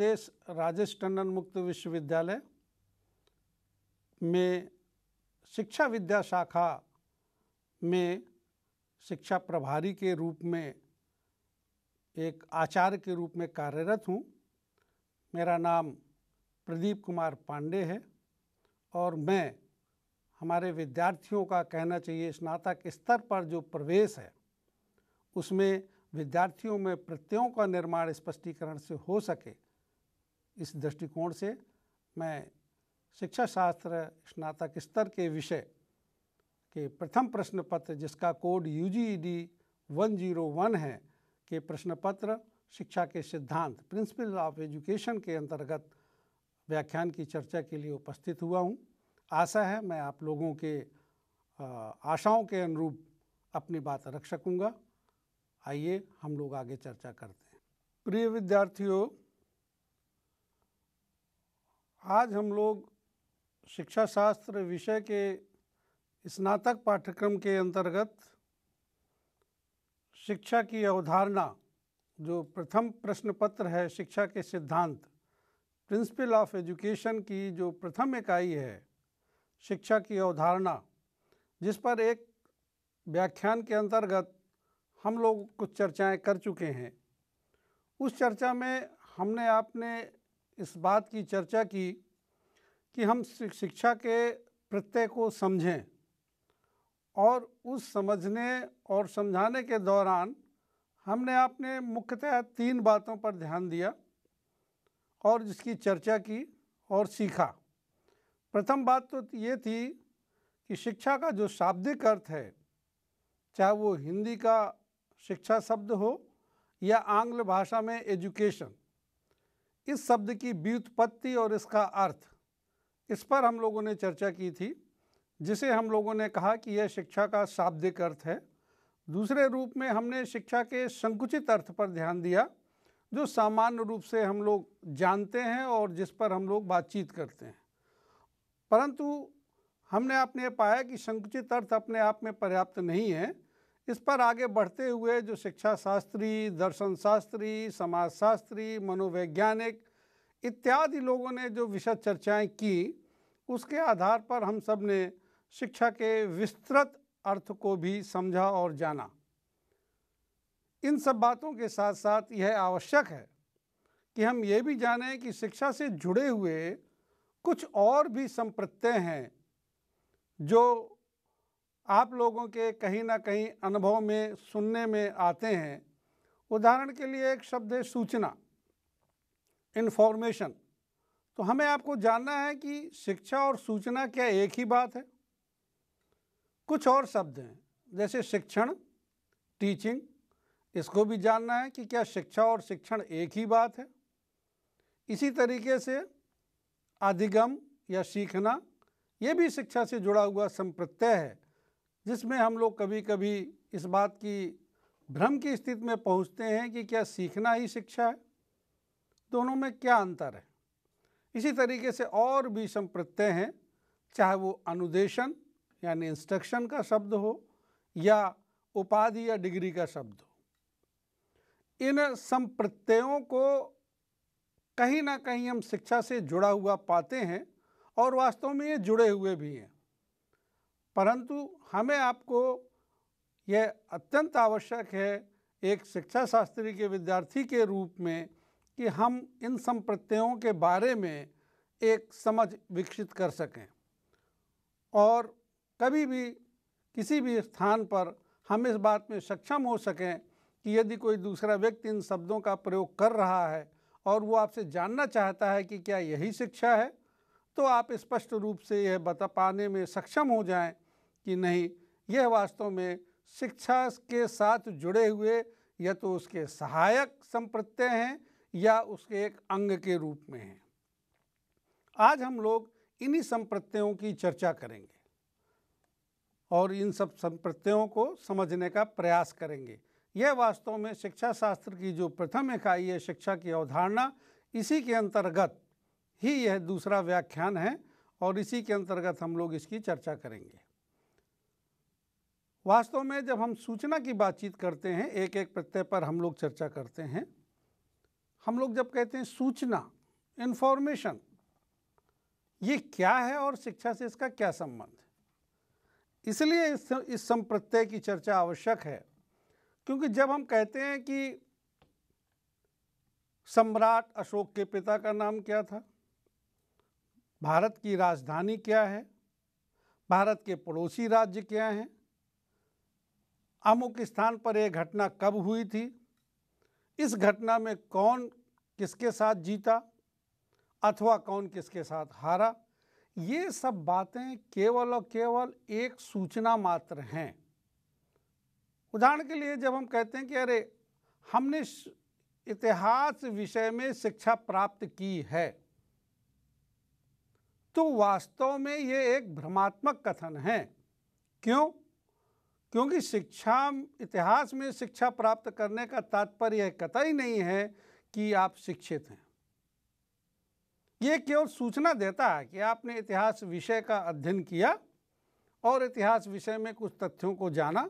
प्रदेश राजेश टंडन मुक्त विश्वविद्यालय में शिक्षा विद्या शाखा में शिक्षा प्रभारी के रूप में एक आचार्य के रूप में कार्यरत हूँ मेरा नाम प्रदीप कुमार पांडे है और मैं हमारे विद्यार्थियों का कहना चाहिए स्नातक स्तर पर जो प्रवेश है उसमें विद्यार्थियों में प्रत्ययों का निर्माण स्पष्टीकरण से हो सके इस दृष्टिकोण से मैं शिक्षा शास्त्र स्नातक स्तर के विषय के प्रथम प्रश्न पत्र जिसका code U G D one zero one है के प्रश्न पत्र शिक्षा के सिद्धांत प्रिंसिपल ऑफ एजुकेशन के अंतर्गत व्याख्यान की चर्चा के लिए उपस्थित हुआ हूँ आशा है मैं आप लोगों के आशाओं के अनुरूप अपनी बात रख सकूँगा आइए हम लोग आगे चर्चा करते हैं प्रिय विद्यार्थियों आज हम लोग शिक्षा शास्त्र विषय के स्नातक पाठ्यक्रम के अंतर्गत शिक्षा की अवधारणा जो प्रथम प्रश्न पत्र है शिक्षा के सिद्धांत प्रिंसिपल ऑफ एजुकेशन की जो प्रथम इकाई है शिक्षा की अवधारणा जिस पर एक व्याख्यान के अंतर्गत हम लोग कुछ चर्चाएं कर चुके हैं उस चर्चा में हमने आपने इस बात की चर्चा की कि हम शिक्षा के प्रत्यय को समझें और उस समझने और समझाने के दौरान हमने आपने मुख्यतः तीन बातों पर ध्यान दिया और जिसकी चर्चा की और सीखा प्रथम बात तो ये थी कि शिक्षा का जो शाब्दिक अर्थ है चाहे वो हिंदी का शिक्षा शब्द हो या आंग्ल भाषा में एजुकेशन इस शब्द की व्युत्पत्ति और इसका अर्थ इस पर हम लोगों ने चर्चा की थी जिसे हम लोगों ने कहा कि यह शिक्षा का शाब्दिक अर्थ है दूसरे रूप में हमने शिक्षा के संकुचित अर्थ पर ध्यान दिया जो सामान्य रूप से हम लोग जानते हैं और जिस पर हम लोग बातचीत करते हैं परंतु हमने आपने पाया कि संकुचित अर्थ अपने आप में पर्याप्त नहीं है इस पर आगे बढ़ते हुए जो शिक्षा शास्त्री दर्शन शास्त्री समाज शास्त्री मनोवैज्ञानिक इत्यादि लोगों ने जो विषय चर्चाएं की उसके आधार पर हम सब ने शिक्षा के विस्तृत अर्थ को भी समझा और जाना इन सब बातों के साथ साथ यह आवश्यक है कि हम ये भी जानें कि शिक्षा से जुड़े हुए कुछ और भी संप्रत्यय हैं जो आप लोगों के कहीं ना कहीं अनुभव में सुनने में आते हैं उदाहरण के लिए एक शब्द है सूचना इन्फॉर्मेशन तो हमें आपको जानना है कि शिक्षा और सूचना क्या एक ही बात है कुछ और शब्द हैं जैसे शिक्षण टीचिंग इसको भी जानना है कि क्या शिक्षा और शिक्षण एक ही बात है इसी तरीके से अधिगम या सीखना ये भी शिक्षा से जुड़ा हुआ संप्रत्यय है जिसमें हम लोग कभी कभी इस बात की भ्रम की स्थिति में पहुंचते हैं कि क्या सीखना ही शिक्षा है दोनों में क्या अंतर है इसी तरीके से और भी संप्रत्यय हैं चाहे वो अनुदेशन यानी इंस्ट्रक्शन का शब्द हो या उपाधि या डिग्री का शब्द हो इन संप्रत्ययों को कहीं ना कहीं हम शिक्षा से जुड़ा हुआ पाते हैं और वास्तव में ये जुड़े हुए भी हैं परंतु हमें आपको यह अत्यंत आवश्यक है एक शिक्षा शास्त्री के विद्यार्थी के रूप में कि हम इन संप्रत्ययों के बारे में एक समझ विकसित कर सकें और कभी भी किसी भी स्थान पर हम इस बात में सक्षम हो सकें कि यदि कोई दूसरा व्यक्ति इन शब्दों का प्रयोग कर रहा है और वो आपसे जानना चाहता है कि क्या यही शिक्षा है तो आप स्पष्ट रूप से यह बता पाने में सक्षम हो जाएं कि नहीं यह वास्तव में शिक्षा के साथ जुड़े हुए या तो उसके सहायक संप्रत्यय हैं या उसके एक अंग के रूप में हैं आज हम लोग इन्हीं संप्रत्ययों की चर्चा करेंगे और इन सब संप्रत्ययों को समझने का प्रयास करेंगे यह वास्तव में शिक्षा शास्त्र की जो प्रथम इकाई है शिक्षा की अवधारणा इसी के अंतर्गत ही यह दूसरा व्याख्यान है और इसी के अंतर्गत हम लोग इसकी चर्चा करेंगे वास्तव में जब हम सूचना की बातचीत करते हैं एक एक प्रत्यय पर हम लोग चर्चा करते हैं हम लोग जब कहते हैं सूचना इन्फॉर्मेशन ये क्या है और शिक्षा से इसका क्या संबंध है इसलिए इस इस संप्रत्यय की चर्चा आवश्यक है क्योंकि जब हम कहते हैं कि सम्राट अशोक के पिता का नाम क्या था भारत की राजधानी क्या है भारत के पड़ोसी राज्य क्या हैं अमुक स्थान पर यह घटना कब हुई थी इस घटना में कौन किसके साथ जीता अथवा कौन किसके साथ हारा ये सब बातें केवल और केवल एक सूचना मात्र हैं उदाहरण के लिए जब हम कहते हैं कि अरे हमने इतिहास विषय में शिक्षा प्राप्त की है तो वास्तव में ये एक भ्रमात्मक कथन है क्यों क्योंकि शिक्षा इतिहास में शिक्षा प्राप्त करने का तात्पर्य यह कतई नहीं है कि आप शिक्षित हैं ये केवल सूचना देता है कि आपने इतिहास विषय का अध्ययन किया और इतिहास विषय में कुछ तथ्यों को जाना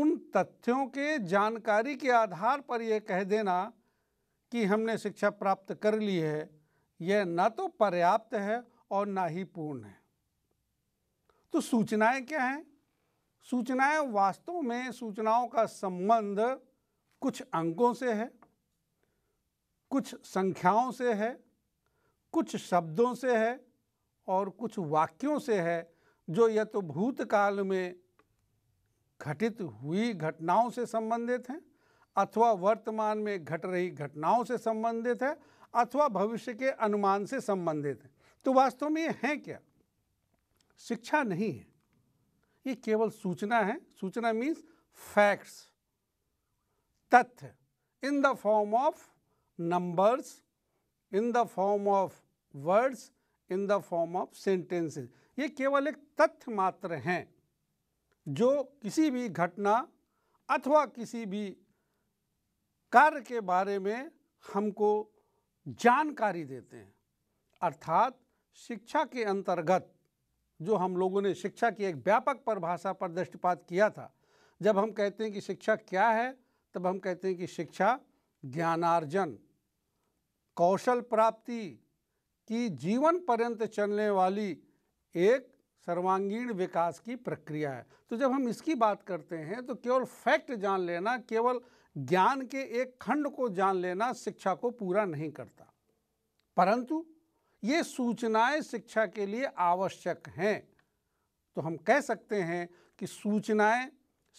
उन तथ्यों के जानकारी के आधार पर यह कह देना कि हमने शिक्षा प्राप्त कर ली है यह ना तो पर्याप्त है और ना ही पूर्ण है तो सूचनाएं क्या हैं सूचनाएं वास्तव में सूचनाओं का संबंध कुछ अंकों से है कुछ संख्याओं से है कुछ शब्दों से है और कुछ वाक्यों से है जो यह तो भूतकाल में घटित हुई घटनाओं से संबंधित हैं अथवा वर्तमान में घट रही घटनाओं से संबंधित है अथवा भविष्य के अनुमान से संबंधित है तो वास्तव में ये हैं क्या शिक्षा नहीं है ये केवल सूचना है सूचना मीन्स फैक्ट्स तथ्य in the form of numbers in the form of words in the form of sentences ये केवल एक तथ्य मात्र हैं जो किसी भी घटना अथवा किसी भी कार्य के बारे में हमको जानकारी देते हैं अर्थात शिक्षा के अंतर्गत जो हम लोगों ने शिक्षा की एक व्यापक परिभाषा पर दृष्टिपात किया था जब हम कहते हैं कि शिक्षा क्या है तब हम कहते हैं कि शिक्षा ज्ञानार्जन कौशल प्राप्ति की जीवन पर्यंत चलने वाली एक सर्वांगीण विकास की प्रक्रिया है तो जब हम इसकी बात करते हैं तो केवल फैक्ट जान लेना केवल ज्ञान के एक खंड को जान लेना शिक्षा को पूरा नहीं करता परंतु ये सूचनाएं शिक्षा के लिए आवश्यक हैं तो हम कह सकते हैं कि सूचनाएं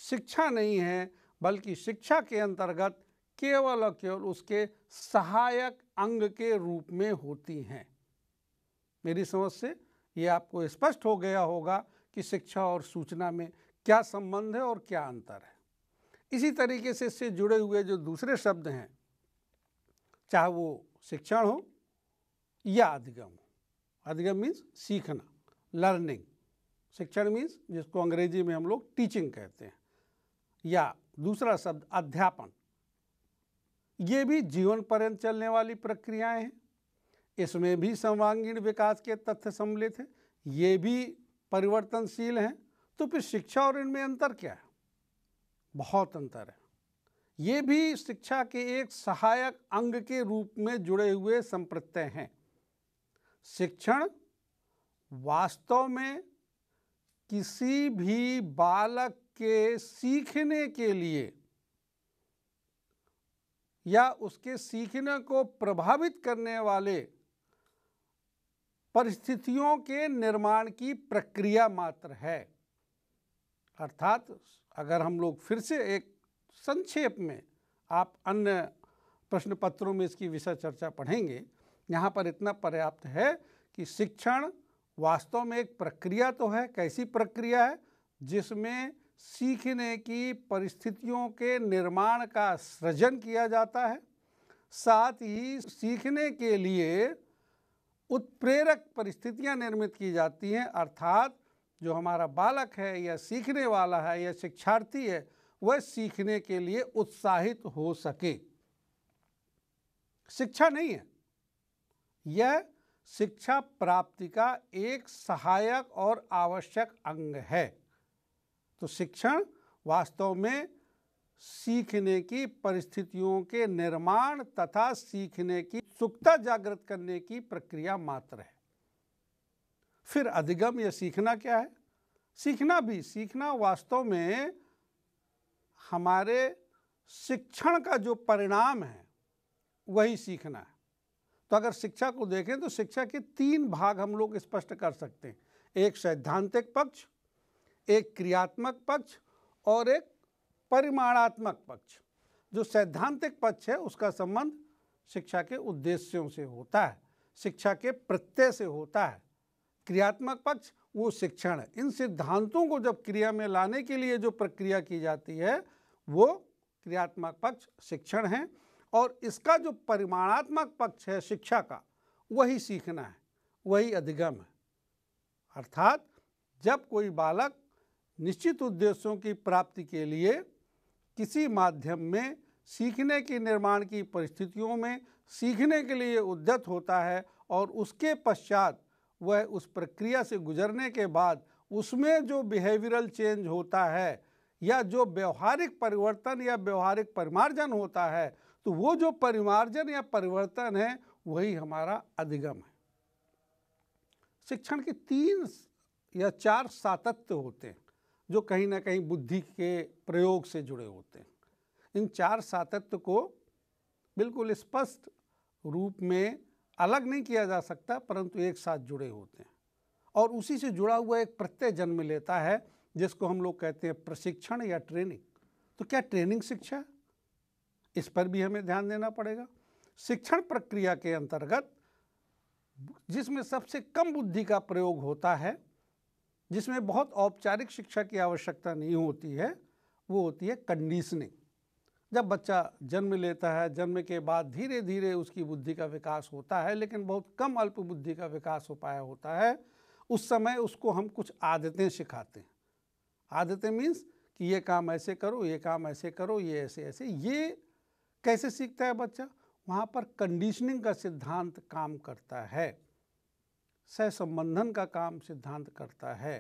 शिक्षा नहीं है बल्कि शिक्षा के अंतर्गत केवल और केवल उसके सहायक अंग के रूप में होती हैं मेरी समझ से ये आपको स्पष्ट हो गया होगा कि शिक्षा और सूचना में क्या संबंध है और क्या अंतर है इसी तरीके से इससे जुड़े हुए जो दूसरे शब्द हैं चाहे वो शिक्षण हो या अधिगम अधिगम मीन्स सीखना लर्निंग शिक्षण मीन्स जिसको अंग्रेजी में हम लोग टीचिंग कहते हैं या दूसरा शब्द अध्यापन ये भी जीवन पर्यंत चलने वाली प्रक्रियाएं हैं इसमें भी सर्वांगीण विकास के तथ्य सम्मिलित हैं ये भी परिवर्तनशील हैं तो फिर शिक्षा और इनमें अंतर क्या है बहुत अंतर है ये भी शिक्षा के एक सहायक अंग के रूप में जुड़े हुए संप्रत्यय हैं शिक्षण वास्तव में किसी भी बालक के सीखने के लिए या उसके सीखने को प्रभावित करने वाले परिस्थितियों के निर्माण की प्रक्रिया मात्र है अर्थात अगर हम लोग फिर से एक संक्षेप में आप अन्य प्रश्न पत्रों में इसकी विषय चर्चा पढ़ेंगे यहाँ पर इतना पर्याप्त है कि शिक्षण वास्तव में एक प्रक्रिया तो है कैसी प्रक्रिया है जिसमें सीखने की परिस्थितियों के निर्माण का सृजन किया जाता है साथ ही सीखने के लिए उत्प्रेरक परिस्थितियां निर्मित की जाती हैं अर्थात जो हमारा बालक है या सीखने वाला है या शिक्षार्थी है वह सीखने के लिए उत्साहित हो सके शिक्षा नहीं है यह शिक्षा प्राप्ति का एक सहायक और आवश्यक अंग है तो शिक्षण वास्तव में सीखने की परिस्थितियों के निर्माण तथा सीखने की सुखता जागृत करने की प्रक्रिया मात्र है फिर अधिगम या सीखना क्या है सीखना भी सीखना वास्तव में हमारे शिक्षण का जो परिणाम है वही सीखना है तो अगर शिक्षा को देखें तो शिक्षा के तीन भाग हम लोग स्पष्ट कर सकते हैं एक सैद्धांतिक पक्ष एक क्रियात्मक पक्ष और एक परिमाणात्मक पक्ष जो सैद्धांतिक पक्ष है उसका संबंध शिक्षा के उद्देश्यों से होता है शिक्षा के प्रत्यय से होता है क्रियात्मक पक्ष वो शिक्षण है इन सिद्धांतों को जब क्रिया में लाने के लिए जो प्रक्रिया की जाती है वो क्रियात्मक पक्ष शिक्षण है और इसका जो परिमाणात्मक पक्ष है शिक्षा का वही सीखना है वही अधिगम है अर्थात जब कोई बालक निश्चित उद्देश्यों की प्राप्ति के लिए किसी माध्यम में सीखने के निर्माण की परिस्थितियों में सीखने के लिए उद्यत होता है और उसके पश्चात वह उस प्रक्रिया से गुजरने के बाद उसमें जो बिहेवियरल चेंज होता है या जो व्यवहारिक परिवर्तन या व्यवहारिक परिमार्जन होता है तो वो जो परिमार्जन या परिवर्तन है वही हमारा अधिगम है शिक्षण के तीन या चार सातत्य होते हैं जो कहीं ना कहीं बुद्धि के प्रयोग से जुड़े होते हैं इन चार सातत्य को बिल्कुल स्पष्ट रूप में अलग नहीं किया जा सकता परंतु एक साथ जुड़े होते हैं और उसी से जुड़ा हुआ एक प्रत्यय जन्म लेता है जिसको हम लोग कहते हैं प्रशिक्षण या ट्रेनिंग तो क्या ट्रेनिंग शिक्षा है इस पर भी हमें ध्यान देना पड़ेगा शिक्षण प्रक्रिया के अंतर्गत जिसमें सबसे कम बुद्धि का प्रयोग होता है जिसमें बहुत औपचारिक शिक्षा की आवश्यकता नहीं होती है वो होती है कंडीशनिंग जब बच्चा जन्म लेता है जन्म के बाद धीरे धीरे उसकी बुद्धि का विकास होता है लेकिन बहुत कम अल्प बुद्धि का विकास हो पाया होता है उस समय उसको हम कुछ आदतें सिखाते हैं आदतें मीन्स कि ये काम ऐसे करो ये काम ऐसे करो ये ऐसे ऐसे ये कैसे सीखता है बच्चा वहाँ पर कंडीशनिंग का सिद्धांत काम करता है सहसंबंधन का काम सिद्धांत करता है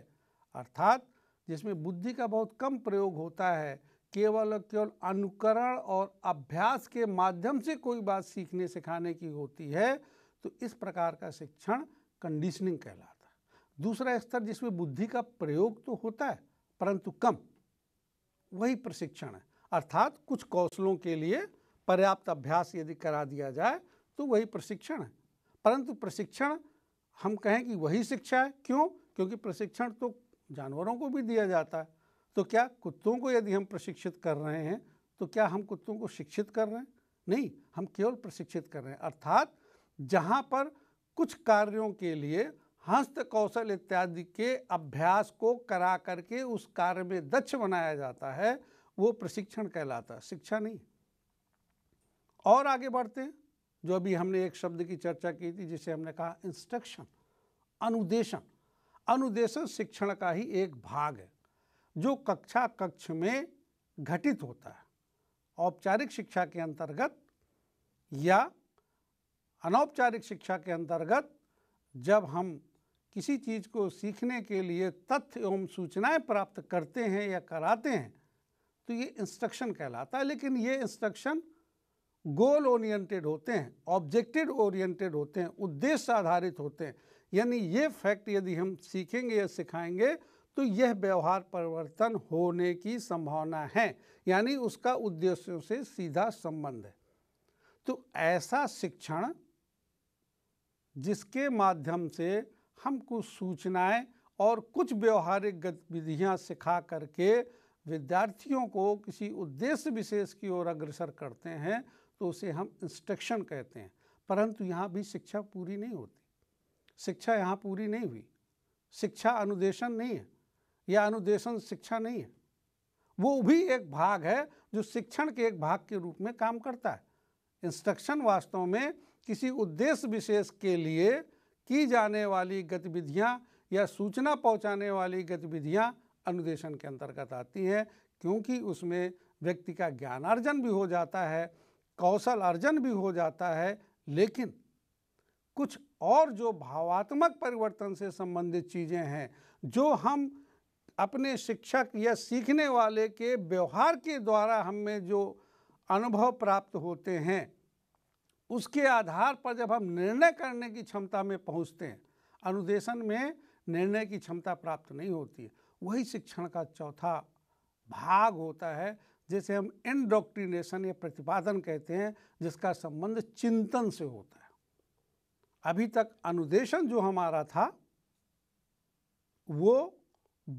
अर्थात जिसमें बुद्धि का बहुत कम प्रयोग होता है केवल और केवल अनुकरण और अभ्यास के माध्यम से कोई बात सीखने सिखाने की होती है तो इस प्रकार का शिक्षण कंडीशनिंग कहलाता है दूसरा स्तर जिसमें बुद्धि का प्रयोग तो होता है परंतु कम वही प्रशिक्षण है अर्थात कुछ कौशलों के लिए पर्याप्त अभ्यास यदि करा दिया जाए तो वही प्रशिक्षण है परंतु प्रशिक्षण हम कहें कि वही शिक्षा है क्यों क्योंकि प्रशिक्षण तो जानवरों को भी दिया जाता है तो क्या कुत्तों को यदि हम प्रशिक्षित कर रहे हैं तो क्या हम कुत्तों को शिक्षित कर रहे हैं नहीं हम केवल प्रशिक्षित कर रहे हैं अर्थात जहाँ पर कुछ कार्यों के लिए हस्त कौशल इत्यादि के अभ्यास को करा करके उस कार्य में दक्ष बनाया जाता है वो प्रशिक्षण कहलाता है शिक्षा नहीं और आगे बढ़ते हैं जो अभी हमने एक शब्द की चर्चा की थी जिसे हमने कहा इंस्ट्रक्शन अनुदेशन अनुदेशन शिक्षण का ही एक भाग है जो कक्षा कक्ष में घटित होता है औपचारिक शिक्षा के अंतर्गत या अनौपचारिक शिक्षा के अंतर्गत जब हम किसी चीज़ को सीखने के लिए तथ्य एवं सूचनाएं प्राप्त करते हैं या कराते हैं तो ये इंस्ट्रक्शन कहलाता है लेकिन ये इंस्ट्रक्शन गोल ओरिएंटेड होते हैं ऑब्जेक्टिव ओरिएंटेड होते हैं उद्देश्य आधारित होते हैं यानी ये फैक्ट यदि हम सीखेंगे या सिखाएंगे तो यह व्यवहार परिवर्तन होने की संभावना है यानी उसका उद्देश्यों से सीधा संबंध है तो ऐसा शिक्षण जिसके माध्यम से हम कुछ सूचनाएं और कुछ व्यवहारिक गतिविधियां सिखा करके विद्यार्थियों को किसी उद्देश्य विशेष की ओर अग्रसर करते हैं तो उसे हम इंस्ट्रक्शन कहते हैं परंतु यहाँ भी शिक्षा पूरी नहीं होती शिक्षा यहाँ पूरी नहीं हुई शिक्षा अनुदेशन नहीं है या अनुदेशन शिक्षा नहीं है वो भी एक भाग है जो शिक्षण के एक भाग के रूप में काम करता है इंस्ट्रक्शन वास्तव में किसी उद्देश्य विशेष के लिए की जाने वाली गतिविधियाँ या सूचना पहुँचाने वाली गतिविधियाँ अनुदेशन के अंतर्गत आती हैं क्योंकि उसमें व्यक्ति का ज्ञानार्जन भी हो जाता है कौशल अर्जन भी हो जाता है लेकिन कुछ और जो भावात्मक परिवर्तन से संबंधित चीज़ें हैं जो हम अपने शिक्षक या सीखने वाले के व्यवहार के द्वारा हमें जो अनुभव प्राप्त होते हैं उसके आधार पर जब हम निर्णय करने की क्षमता में पहुंचते हैं अनुदेशन में निर्णय की क्षमता प्राप्त नहीं होती है वही शिक्षण का चौथा भाग होता है जिसे हम इंडोक्ट्रिनेशन या प्रतिपादन कहते हैं जिसका संबंध चिंतन से होता है अभी तक अनुदेशन जो हमारा था वो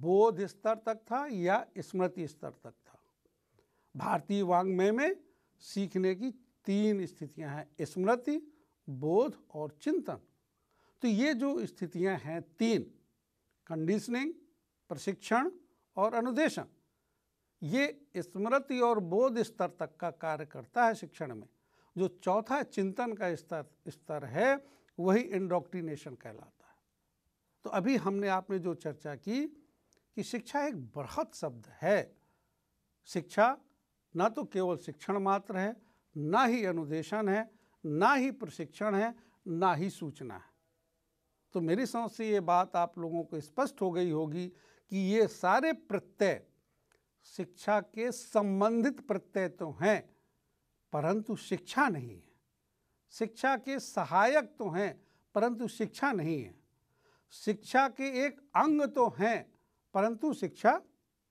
बोध स्तर तक था या स्मृति स्तर तक था भारतीय वांग्मय में सीखने की तीन स्थितियां हैं स्मृति बोध और चिंतन तो ये जो स्थितियां हैं तीन कंडीशनिंग प्रशिक्षण और अनुदेशन ये स्मृति और बोध स्तर तक का कार्य करता है शिक्षण में जो चौथा चिंतन का स्तर स्तर है वही इंडोक्टिनेशन कहलाता है तो अभी हमने आपने जो चर्चा की कि शिक्षा एक बृहत शब्द है शिक्षा ना तो केवल शिक्षण मात्र है ना ही अनुदेशन है ना ही प्रशिक्षण है ना ही सूचना है तो मेरी समझ से ये बात आप लोगों को स्पष्ट हो गई होगी कि ये सारे प्रत्यय शिक्षा के संबंधित प्रत्यय तो हैं परंतु शिक्षा नहीं है शिक्षा के सहायक तो हैं परंतु शिक्षा नहीं है शिक्षा के एक अंग तो हैं परंतु शिक्षा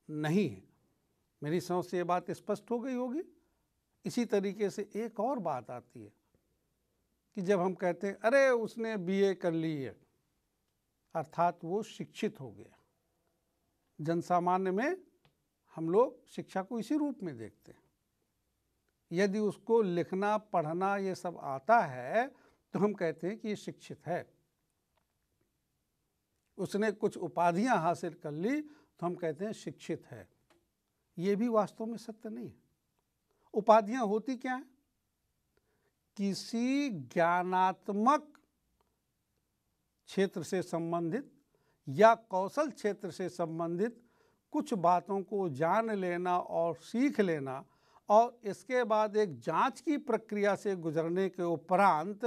नहीं है मेरी समझ से ये बात स्पष्ट हो गई होगी इसी तरीके से एक और बात आती है कि जब हम कहते हैं अरे उसने बीए कर ली है अर्थात वो शिक्षित हो गया जनसामान्य में हम लोग शिक्षा को इसी रूप में देखते हैं यदि उसको लिखना पढ़ना ये सब आता है तो हम कहते हैं कि ये शिक्षित है उसने कुछ उपाधियां हासिल कर ली तो हम कहते हैं शिक्षित है ये भी वास्तव में सत्य नहीं है उपाधियां होती क्या हैं किसी ज्ञानात्मक क्षेत्र से संबंधित या कौशल क्षेत्र से संबंधित कुछ बातों को जान लेना और सीख लेना और इसके बाद एक जांच की प्रक्रिया से गुजरने के उपरांत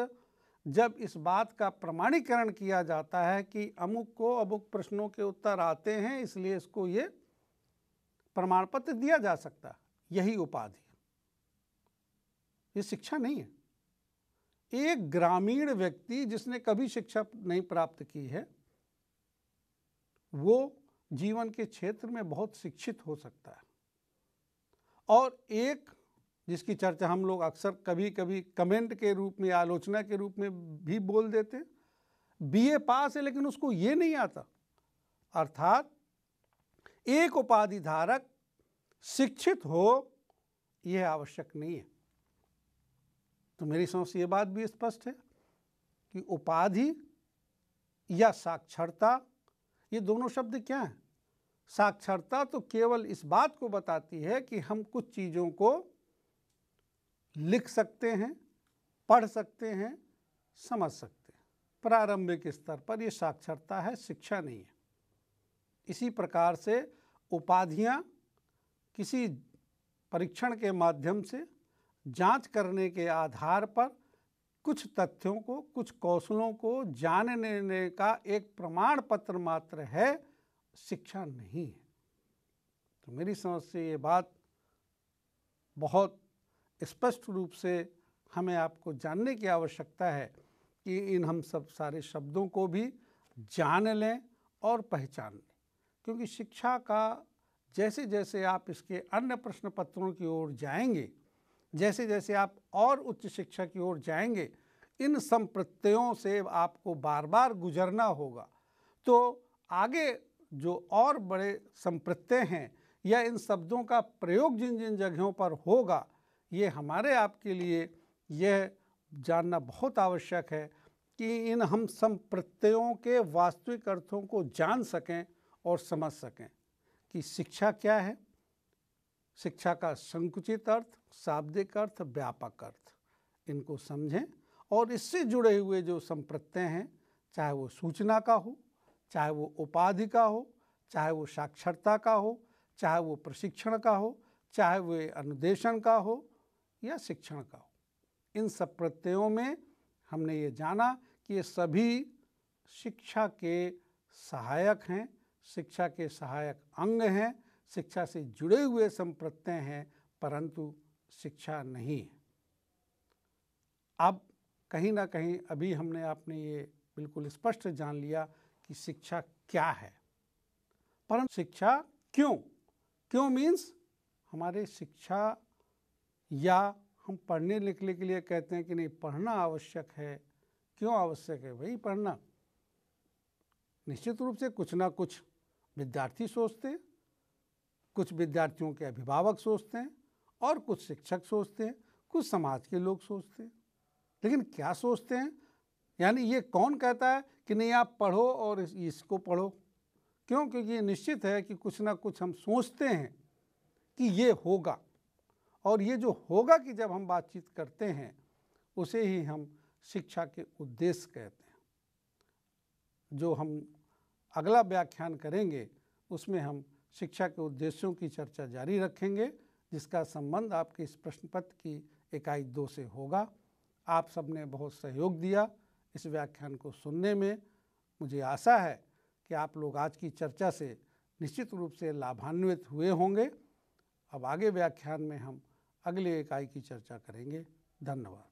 जब इस बात का प्रमाणीकरण किया जाता है कि अमुक को अमुक प्रश्नों के उत्तर आते हैं इसलिए इसको ये प्रमाण पत्र दिया जा सकता यही उपाधि ये शिक्षा नहीं है एक ग्रामीण व्यक्ति जिसने कभी शिक्षा नहीं प्राप्त की है वो जीवन के क्षेत्र में बहुत शिक्षित हो सकता है और एक जिसकी चर्चा हम लोग अक्सर कभी कभी कमेंट के रूप में आलोचना के रूप में भी बोल देते हैं बीए पास है लेकिन उसको ये नहीं आता अर्थात एक उपाधि धारक शिक्षित हो यह आवश्यक नहीं है तो मेरी समझ से ये बात भी स्पष्ट है कि उपाधि या साक्षरता ये दोनों शब्द क्या हैं साक्षरता तो केवल इस बात को बताती है कि हम कुछ चीज़ों को लिख सकते हैं पढ़ सकते हैं समझ सकते हैं प्रारंभिक स्तर पर यह साक्षरता है शिक्षा नहीं है इसी प्रकार से उपाधियाँ किसी परीक्षण के माध्यम से जांच करने के आधार पर कुछ तथ्यों को कुछ कौशलों को जान लेने का एक प्रमाण पत्र मात्र है शिक्षा नहीं है तो मेरी समझ से ये बात बहुत स्पष्ट रूप से हमें आपको जानने की आवश्यकता है कि इन हम सब सारे शब्दों को भी जान लें और पहचान लें क्योंकि शिक्षा का जैसे जैसे आप इसके अन्य प्रश्न पत्रों की ओर जाएंगे जैसे जैसे आप और उच्च शिक्षा की ओर जाएंगे इन संप्रत्ययों से आपको बार बार गुजरना होगा तो आगे जो और बड़े संप्रत्यय हैं या इन शब्दों का प्रयोग जिन जिन जगहों पर होगा ये हमारे आपके लिए यह जानना बहुत आवश्यक है कि इन हम संप्रत्ययों के वास्तविक अर्थों को जान सकें और समझ सकें कि शिक्षा क्या है शिक्षा का संकुचित अर्थ शाब्दिक अर्थ व्यापक अर्थ इनको समझें और इससे जुड़े हुए जो संप्रत्यय हैं चाहे वो सूचना का हो चाहे वो उपाधि का हो चाहे वो साक्षरता का हो चाहे वो प्रशिक्षण का हो चाहे वो अनुदेशन का हो या शिक्षण का हो इन सब प्रत्ययों में हमने ये जाना कि ये सभी शिक्षा के सहायक हैं शिक्षा के सहायक अंग हैं शिक्षा से जुड़े हुए संप्रत्यय हैं परंतु शिक्षा नहीं है अब कहीं ना कहीं अभी हमने आपने ये बिल्कुल स्पष्ट जान लिया कि शिक्षा क्या है परम शिक्षा क्यों क्यों मीन्स हमारे शिक्षा या हम पढ़ने लिखने के लिए कहते हैं कि नहीं पढ़ना आवश्यक है क्यों आवश्यक है वही पढ़ना निश्चित रूप से कुछ ना कुछ विद्यार्थी सोचते हैं कुछ विद्यार्थियों के अभिभावक सोचते हैं और कुछ शिक्षक सोचते हैं कुछ समाज के लोग सोचते हैं लेकिन क्या सोचते हैं यानी ये कौन कहता है कि नहीं आप पढ़ो और इसको पढ़ो क्यों क्योंकि निश्चित है कि कुछ ना कुछ हम सोचते हैं कि ये होगा और ये जो होगा कि जब हम बातचीत करते हैं उसे ही हम शिक्षा के उद्देश्य कहते हैं जो हम अगला व्याख्यान करेंगे उसमें हम शिक्षा के उद्देश्यों की चर्चा जारी रखेंगे जिसका संबंध आपके इस प्रश्न पत्र की इकाई दो से होगा आप सबने बहुत सहयोग दिया इस व्याख्यान को सुनने में मुझे आशा है कि आप लोग आज की चर्चा से निश्चित रूप से लाभान्वित हुए होंगे अब आगे व्याख्यान में हम अगले इकाई की चर्चा करेंगे धन्यवाद